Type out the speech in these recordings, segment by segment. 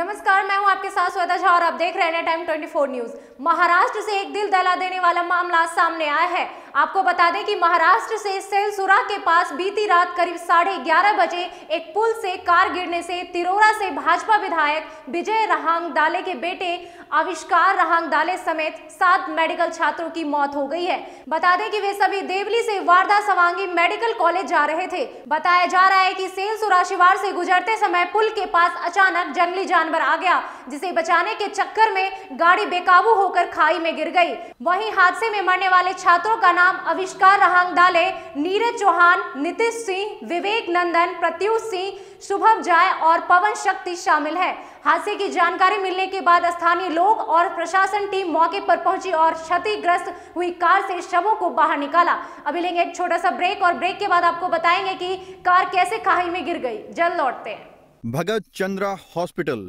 नमस्कार मैं हूं आपके साथ श्वेता झा और आप देख रहे हैं टाइम 24 न्यूज महाराष्ट्र से एक दिल दहला देने वाला मामला सामने आया है आपको बता दें कि महाराष्ट्र से सेलसुरा के पास बीती रात करीब साढ़े ग्यारह बजे एक पुल से कार गिरने से तिरोरा से भाजपा विधायक विजय रहांग दाले के बेटे आविष्कार रहांग दाले समेत सात मेडिकल छात्रों की मौत हो गई है बता दें कि वे सभी देवली से वारदा सवांगी मेडिकल कॉलेज जा रहे थे बताया जा रहा है कि सेलसुरा शिवार से गुजरते समय पुल के पास अचानक जंगली जानवर आ गया जिसे बचाने के चक्कर में गाड़ी बेकाबू होकर खाई में गिर गई वहीं हादसे में मरने वाले छात्रों का नाम अविष्कार रहांगदाले नीरज चौहान नीतीश सिंह विवेक नंदन प्रत्युष सिंह शुभम जाय और पवन शक्ति शामिल है हादसे की जानकारी मिलने के बाद स्थानीय लोग और प्रशासन टीम मौके पर पहुंची और क्षतिग्रस्त हुई कार से शवों को बाहर निकाला अभी लेंगे एक छोटा सा ब्रेक और ब्रेक के बाद आपको बताएंगे की कार कैसे खाई में गिर गई जल्द लौटते हैं भगत चंद्रा हॉस्पिटल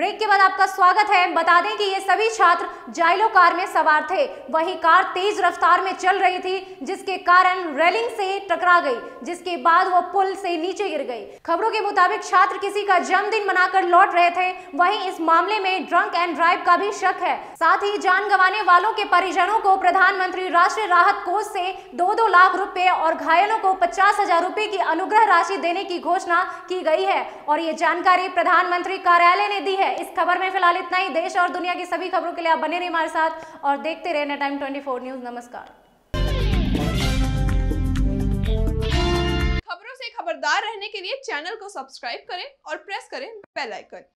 ब्रेक के बाद आपका स्वागत है बता दें कि ये सभी छात्र जाइलो कार में सवार थे वही कार तेज रफ्तार में चल रही थी जिसके कारण रेलिंग से टकरा गई जिसके बाद वो पुल से नीचे गिर गई खबरों के मुताबिक छात्र किसी का जन्मदिन मनाकर लौट रहे थे वही इस मामले में ड्रंक एंड ड्राइव का भी शक है साथ ही जान गंवाने वालों के परिजनों को प्रधानमंत्री राष्ट्रीय राहत कोष से दो दो लाख रूपए और घायलों को पचास हजार की अनुग्रह राशि देने की घोषणा की गई है और ये जानकारी प्रधानमंत्री कार्यालय ने दी है है इस खबर में फिलहाल इतना ही देश और दुनिया की सभी खबरों के लिए आप बने रहिए हमारे साथ और देखते रहने टाइम ट्वेंटी न्यूज नमस्कार खबरों से खबरदार रहने के लिए चैनल को सब्सक्राइब करें और प्रेस करें बेल आइकन